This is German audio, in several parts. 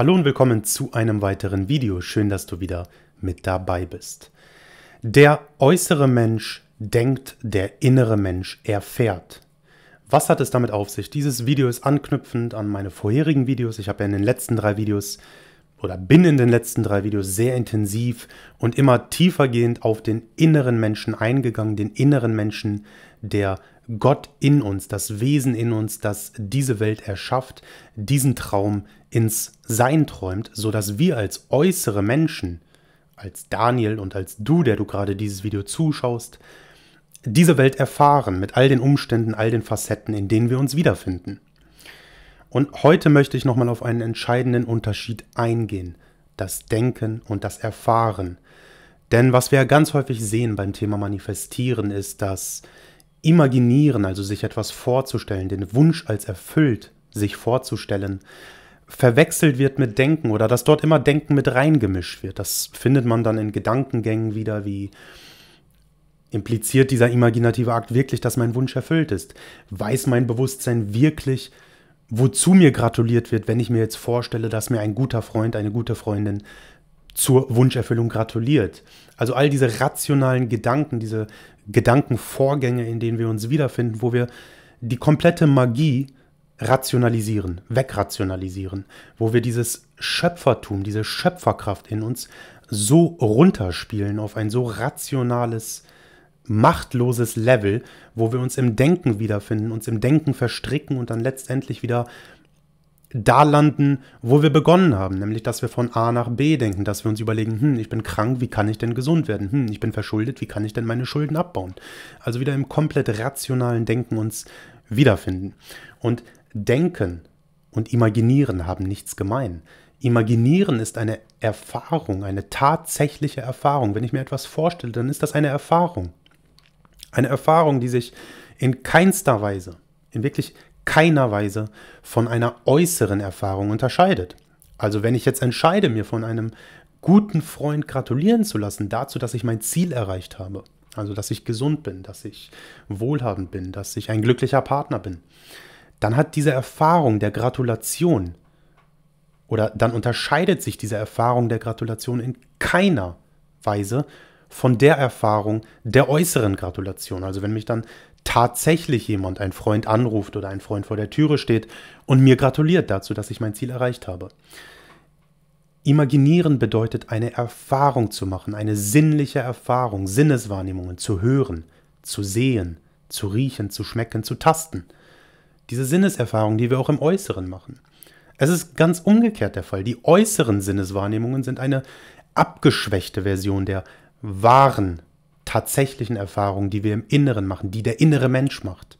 Hallo und willkommen zu einem weiteren Video. Schön, dass du wieder mit dabei bist. Der äußere Mensch denkt, der innere Mensch erfährt. Was hat es damit auf sich? Dieses Video ist anknüpfend an meine vorherigen Videos. Ich habe ja in den letzten drei Videos oder bin in den letzten drei Videos sehr intensiv und immer tiefergehend auf den inneren Menschen eingegangen, den inneren Menschen, der Gott in uns, das Wesen in uns, das diese Welt erschafft, diesen Traum ins Sein träumt, sodass wir als äußere Menschen, als Daniel und als du, der du gerade dieses Video zuschaust, diese Welt erfahren mit all den Umständen, all den Facetten, in denen wir uns wiederfinden. Und heute möchte ich nochmal auf einen entscheidenden Unterschied eingehen, das Denken und das Erfahren. Denn was wir ja ganz häufig sehen beim Thema Manifestieren ist, dass Imaginieren, also sich etwas vorzustellen, den Wunsch als erfüllt sich vorzustellen, verwechselt wird mit Denken oder dass dort immer Denken mit reingemischt wird. Das findet man dann in Gedankengängen wieder, wie impliziert dieser imaginative Akt wirklich, dass mein Wunsch erfüllt ist? Weiß mein Bewusstsein wirklich, wozu mir gratuliert wird, wenn ich mir jetzt vorstelle, dass mir ein guter Freund, eine gute Freundin zur Wunscherfüllung gratuliert? Also all diese rationalen Gedanken, diese Gedankenvorgänge, in denen wir uns wiederfinden, wo wir die komplette Magie rationalisieren, wegrationalisieren, wo wir dieses Schöpfertum, diese Schöpferkraft in uns so runterspielen auf ein so rationales, machtloses Level, wo wir uns im Denken wiederfinden, uns im Denken verstricken und dann letztendlich wieder da landen, wo wir begonnen haben, nämlich dass wir von A nach B denken, dass wir uns überlegen, hm, ich bin krank, wie kann ich denn gesund werden? Hm, ich bin verschuldet, wie kann ich denn meine Schulden abbauen? Also wieder im komplett rationalen Denken uns wiederfinden. Und Denken und Imaginieren haben nichts gemein. Imaginieren ist eine Erfahrung, eine tatsächliche Erfahrung. Wenn ich mir etwas vorstelle, dann ist das eine Erfahrung. Eine Erfahrung, die sich in keinster Weise, in wirklich keiner Weise von einer äußeren Erfahrung unterscheidet. Also wenn ich jetzt entscheide, mir von einem guten Freund gratulieren zu lassen dazu, dass ich mein Ziel erreicht habe, also dass ich gesund bin, dass ich wohlhabend bin, dass ich ein glücklicher Partner bin, dann hat diese Erfahrung der Gratulation oder dann unterscheidet sich diese Erfahrung der Gratulation in keiner Weise von der Erfahrung der äußeren Gratulation. Also wenn mich dann tatsächlich jemand, ein Freund anruft oder ein Freund vor der Türe steht und mir gratuliert dazu, dass ich mein Ziel erreicht habe. Imaginieren bedeutet eine Erfahrung zu machen, eine sinnliche Erfahrung, Sinneswahrnehmungen zu hören, zu sehen, zu riechen, zu schmecken, zu tasten. Diese Sinneserfahrung, die wir auch im Äußeren machen. Es ist ganz umgekehrt der Fall. Die äußeren Sinneswahrnehmungen sind eine abgeschwächte Version der wahren, tatsächlichen Erfahrungen, die wir im Inneren machen, die der innere Mensch macht.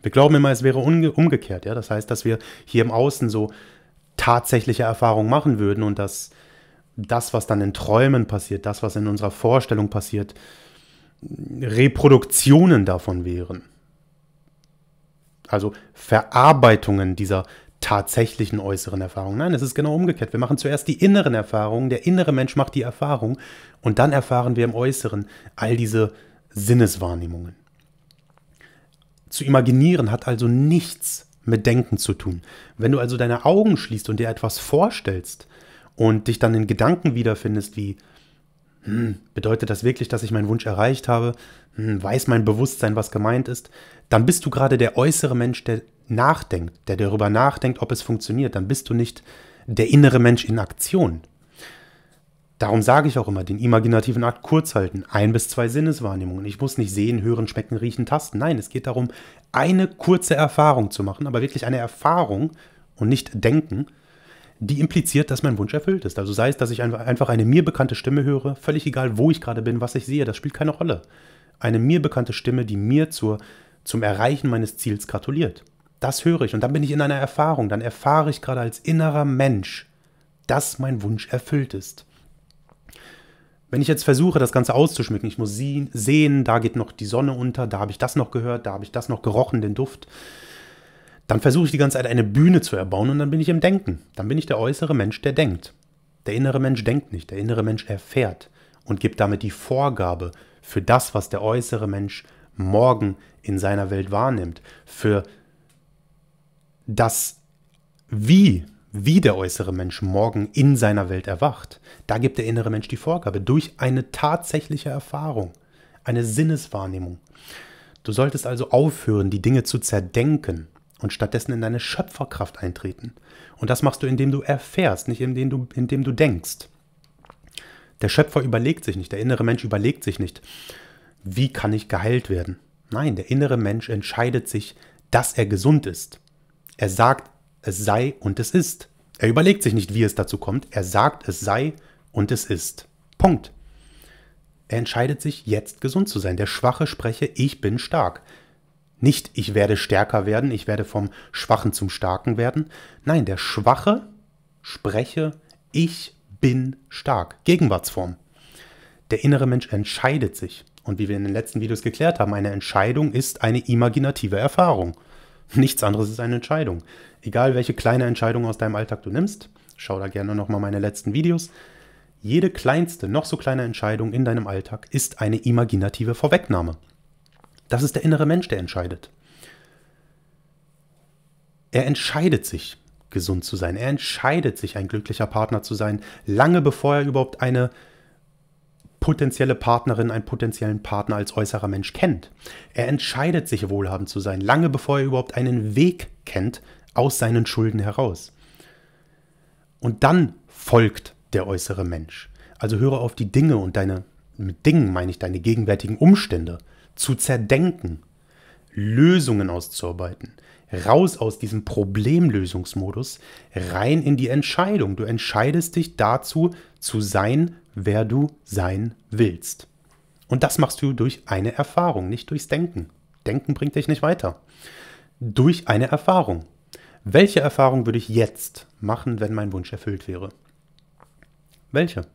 Wir glauben immer, es wäre umgekehrt. Ja? Das heißt, dass wir hier im Außen so tatsächliche Erfahrungen machen würden und dass das, was dann in Träumen passiert, das, was in unserer Vorstellung passiert, Reproduktionen davon wären. Also Verarbeitungen dieser tatsächlichen äußeren Erfahrungen. Nein, es ist genau umgekehrt. Wir machen zuerst die inneren Erfahrungen, der innere Mensch macht die Erfahrung und dann erfahren wir im Äußeren all diese Sinneswahrnehmungen. Zu imaginieren hat also nichts mit Denken zu tun. Wenn du also deine Augen schließt und dir etwas vorstellst und dich dann in Gedanken wiederfindest wie, hm, bedeutet das wirklich, dass ich meinen Wunsch erreicht habe? Hm, weiß mein Bewusstsein, was gemeint ist? Dann bist du gerade der äußere Mensch, der nachdenkt, der darüber nachdenkt, ob es funktioniert, dann bist du nicht der innere Mensch in Aktion. Darum sage ich auch immer, den imaginativen Akt kurz halten, ein bis zwei Sinneswahrnehmungen. Ich muss nicht sehen, hören, schmecken, riechen, tasten. Nein, es geht darum, eine kurze Erfahrung zu machen, aber wirklich eine Erfahrung und nicht denken, die impliziert, dass mein Wunsch erfüllt ist. Also sei es, dass ich einfach eine mir bekannte Stimme höre, völlig egal, wo ich gerade bin, was ich sehe, das spielt keine Rolle. Eine mir bekannte Stimme, die mir zur, zum Erreichen meines Ziels gratuliert. Das höre ich und dann bin ich in einer Erfahrung, dann erfahre ich gerade als innerer Mensch, dass mein Wunsch erfüllt ist. Wenn ich jetzt versuche, das Ganze auszuschmücken, ich muss sehen, da geht noch die Sonne unter, da habe ich das noch gehört, da habe ich das noch gerochen, den Duft, dann versuche ich die ganze Zeit eine Bühne zu erbauen und dann bin ich im Denken. Dann bin ich der äußere Mensch, der denkt. Der innere Mensch denkt nicht, der innere Mensch erfährt und gibt damit die Vorgabe für das, was der äußere Mensch morgen in seiner Welt wahrnimmt, für das Wie, wie der äußere Mensch morgen in seiner Welt erwacht, da gibt der innere Mensch die Vorgabe durch eine tatsächliche Erfahrung, eine Sinneswahrnehmung. Du solltest also aufhören, die Dinge zu zerdenken und stattdessen in deine Schöpferkraft eintreten. Und das machst du, indem du erfährst, nicht indem du, indem du denkst. Der Schöpfer überlegt sich nicht, der innere Mensch überlegt sich nicht, wie kann ich geheilt werden. Nein, der innere Mensch entscheidet sich, dass er gesund ist. Er sagt, es sei und es ist. Er überlegt sich nicht, wie es dazu kommt. Er sagt, es sei und es ist. Punkt. Er entscheidet sich, jetzt gesund zu sein. Der Schwache spreche, ich bin stark. Nicht, ich werde stärker werden, ich werde vom Schwachen zum Starken werden. Nein, der Schwache spreche, ich bin stark. Gegenwartsform. Der innere Mensch entscheidet sich. Und wie wir in den letzten Videos geklärt haben, eine Entscheidung ist eine imaginative Erfahrung. Nichts anderes ist eine Entscheidung. Egal welche kleine Entscheidung aus deinem Alltag du nimmst, schau da gerne nochmal meine letzten Videos. Jede kleinste, noch so kleine Entscheidung in deinem Alltag ist eine imaginative Vorwegnahme. Das ist der innere Mensch, der entscheidet. Er entscheidet sich, gesund zu sein. Er entscheidet sich, ein glücklicher Partner zu sein, lange bevor er überhaupt eine potenzielle Partnerin, einen potenziellen Partner als äußerer Mensch kennt. Er entscheidet sich wohlhabend zu sein, lange bevor er überhaupt einen Weg kennt aus seinen Schulden heraus. Und dann folgt der äußere Mensch. Also höre auf die Dinge und deine, mit Dingen meine ich deine gegenwärtigen Umstände, zu zerdenken, Lösungen auszuarbeiten, raus aus diesem Problemlösungsmodus, rein in die Entscheidung. Du entscheidest dich dazu, zu sein, wer du sein willst. Und das machst du durch eine Erfahrung, nicht durchs Denken. Denken bringt dich nicht weiter. Durch eine Erfahrung. Welche Erfahrung würde ich jetzt machen, wenn mein Wunsch erfüllt wäre? Welche?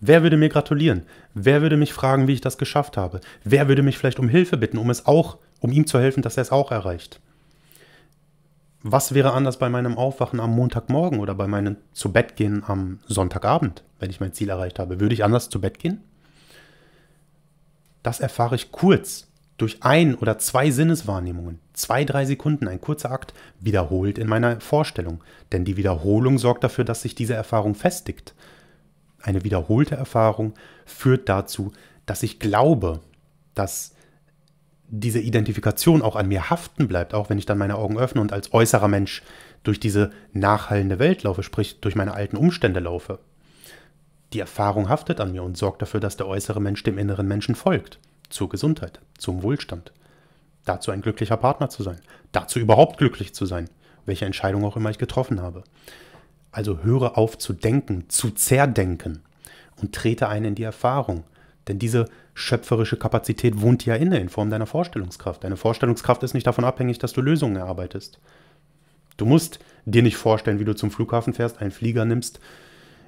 Wer würde mir gratulieren? Wer würde mich fragen, wie ich das geschafft habe? Wer würde mich vielleicht um Hilfe bitten, um es auch, um ihm zu helfen, dass er es auch erreicht? was wäre anders bei meinem Aufwachen am Montagmorgen oder bei meinem zu Bett gehen am Sonntagabend, wenn ich mein Ziel erreicht habe? Würde ich anders zu Bett gehen? Das erfahre ich kurz durch ein oder zwei Sinneswahrnehmungen, zwei, drei Sekunden, ein kurzer Akt, wiederholt in meiner Vorstellung. Denn die Wiederholung sorgt dafür, dass sich diese Erfahrung festigt. Eine wiederholte Erfahrung führt dazu, dass ich glaube, dass diese Identifikation auch an mir haften bleibt, auch wenn ich dann meine Augen öffne und als äußerer Mensch durch diese nachhallende Welt laufe, sprich durch meine alten Umstände laufe. Die Erfahrung haftet an mir und sorgt dafür, dass der äußere Mensch dem inneren Menschen folgt. Zur Gesundheit, zum Wohlstand. Dazu ein glücklicher Partner zu sein. Dazu überhaupt glücklich zu sein. Welche Entscheidung auch immer ich getroffen habe. Also höre auf zu denken, zu zerdenken und trete ein in die Erfahrung. Denn diese schöpferische Kapazität wohnt ja inne in Form deiner Vorstellungskraft. Deine Vorstellungskraft ist nicht davon abhängig, dass du Lösungen erarbeitest. Du musst dir nicht vorstellen, wie du zum Flughafen fährst, einen Flieger nimmst,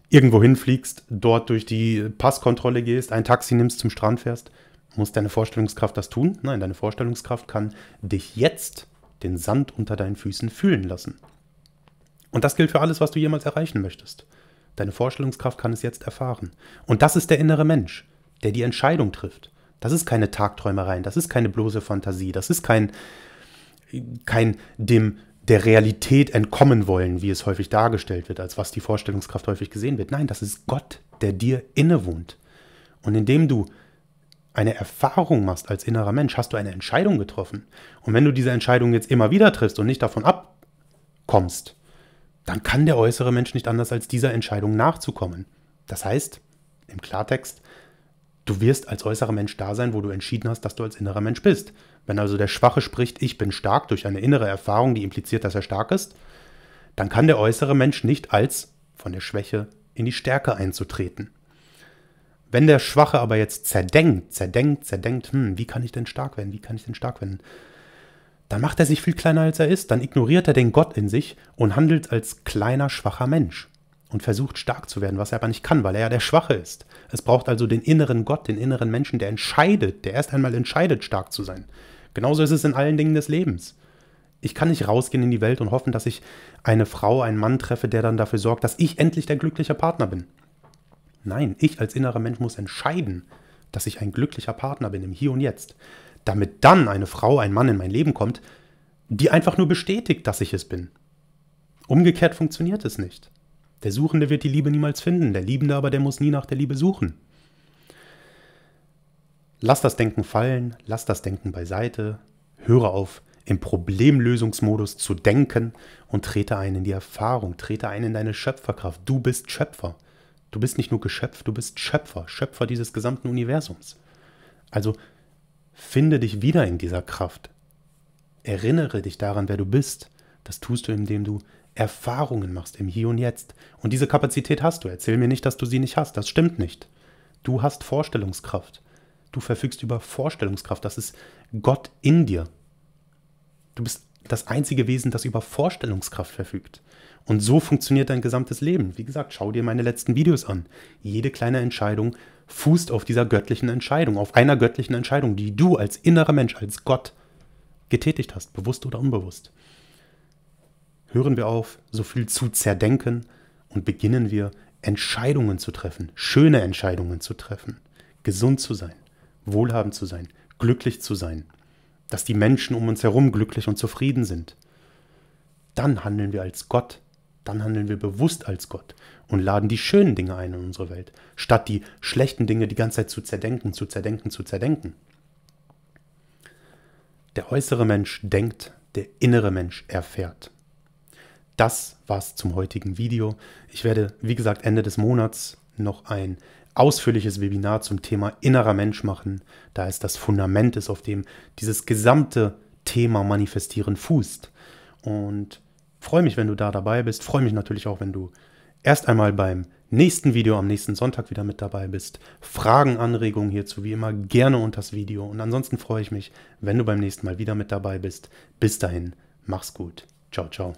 irgendwo hinfliegst, dort durch die Passkontrolle gehst, ein Taxi nimmst, zum Strand fährst. Muss deine Vorstellungskraft das tun? Nein, deine Vorstellungskraft kann dich jetzt den Sand unter deinen Füßen fühlen lassen. Und das gilt für alles, was du jemals erreichen möchtest. Deine Vorstellungskraft kann es jetzt erfahren. Und das ist der innere Mensch der die Entscheidung trifft. Das ist keine Tagträumerei, das ist keine bloße Fantasie, das ist kein, kein dem der Realität entkommen wollen, wie es häufig dargestellt wird, als was die Vorstellungskraft häufig gesehen wird. Nein, das ist Gott, der dir innewohnt. Und indem du eine Erfahrung machst als innerer Mensch, hast du eine Entscheidung getroffen. Und wenn du diese Entscheidung jetzt immer wieder triffst und nicht davon abkommst, dann kann der äußere Mensch nicht anders als dieser Entscheidung nachzukommen. Das heißt, im Klartext, Du wirst als äußerer Mensch da sein, wo du entschieden hast, dass du als innerer Mensch bist. Wenn also der Schwache spricht, ich bin stark durch eine innere Erfahrung, die impliziert, dass er stark ist, dann kann der äußere Mensch nicht als von der Schwäche in die Stärke einzutreten. Wenn der Schwache aber jetzt zerdenkt, zerdenkt, zerdenkt, hm, wie kann ich denn stark werden, wie kann ich denn stark werden, dann macht er sich viel kleiner als er ist, dann ignoriert er den Gott in sich und handelt als kleiner, schwacher Mensch und versucht stark zu werden, was er aber nicht kann, weil er ja der Schwache ist. Es braucht also den inneren Gott, den inneren Menschen, der entscheidet, der erst einmal entscheidet, stark zu sein. Genauso ist es in allen Dingen des Lebens. Ich kann nicht rausgehen in die Welt und hoffen, dass ich eine Frau, einen Mann treffe, der dann dafür sorgt, dass ich endlich der glückliche Partner bin. Nein, ich als innerer Mensch muss entscheiden, dass ich ein glücklicher Partner bin im Hier und Jetzt, damit dann eine Frau, ein Mann in mein Leben kommt, die einfach nur bestätigt, dass ich es bin. Umgekehrt funktioniert es nicht. Der Suchende wird die Liebe niemals finden, der Liebende aber, der muss nie nach der Liebe suchen. Lass das Denken fallen, lass das Denken beiseite, höre auf, im Problemlösungsmodus zu denken und trete ein in die Erfahrung, trete ein in deine Schöpferkraft. Du bist Schöpfer. Du bist nicht nur Geschöpf, du bist Schöpfer, Schöpfer dieses gesamten Universums. Also finde dich wieder in dieser Kraft. Erinnere dich daran, wer du bist. Das tust du, indem du Erfahrungen machst im Hier und Jetzt. Und diese Kapazität hast du. Erzähl mir nicht, dass du sie nicht hast. Das stimmt nicht. Du hast Vorstellungskraft. Du verfügst über Vorstellungskraft. Das ist Gott in dir. Du bist das einzige Wesen, das über Vorstellungskraft verfügt. Und so funktioniert dein gesamtes Leben. Wie gesagt, schau dir meine letzten Videos an. Jede kleine Entscheidung fußt auf dieser göttlichen Entscheidung, auf einer göttlichen Entscheidung, die du als innerer Mensch, als Gott getätigt hast, bewusst oder unbewusst. Hören wir auf, so viel zu zerdenken und beginnen wir, Entscheidungen zu treffen, schöne Entscheidungen zu treffen, gesund zu sein, wohlhabend zu sein, glücklich zu sein, dass die Menschen um uns herum glücklich und zufrieden sind. Dann handeln wir als Gott, dann handeln wir bewusst als Gott und laden die schönen Dinge ein in unsere Welt, statt die schlechten Dinge die ganze Zeit zu zerdenken, zu zerdenken, zu zerdenken. Der äußere Mensch denkt, der innere Mensch erfährt das war's zum heutigen Video. Ich werde, wie gesagt, Ende des Monats noch ein ausführliches Webinar zum Thema innerer Mensch machen, da es das Fundament ist, auf dem dieses gesamte Thema Manifestieren fußt. Und freue mich, wenn du da dabei bist. Freue mich natürlich auch, wenn du erst einmal beim nächsten Video am nächsten Sonntag wieder mit dabei bist. Fragen, Anregungen hierzu wie immer gerne unter das Video. Und ansonsten freue ich mich, wenn du beim nächsten Mal wieder mit dabei bist. Bis dahin, mach's gut. Ciao, ciao.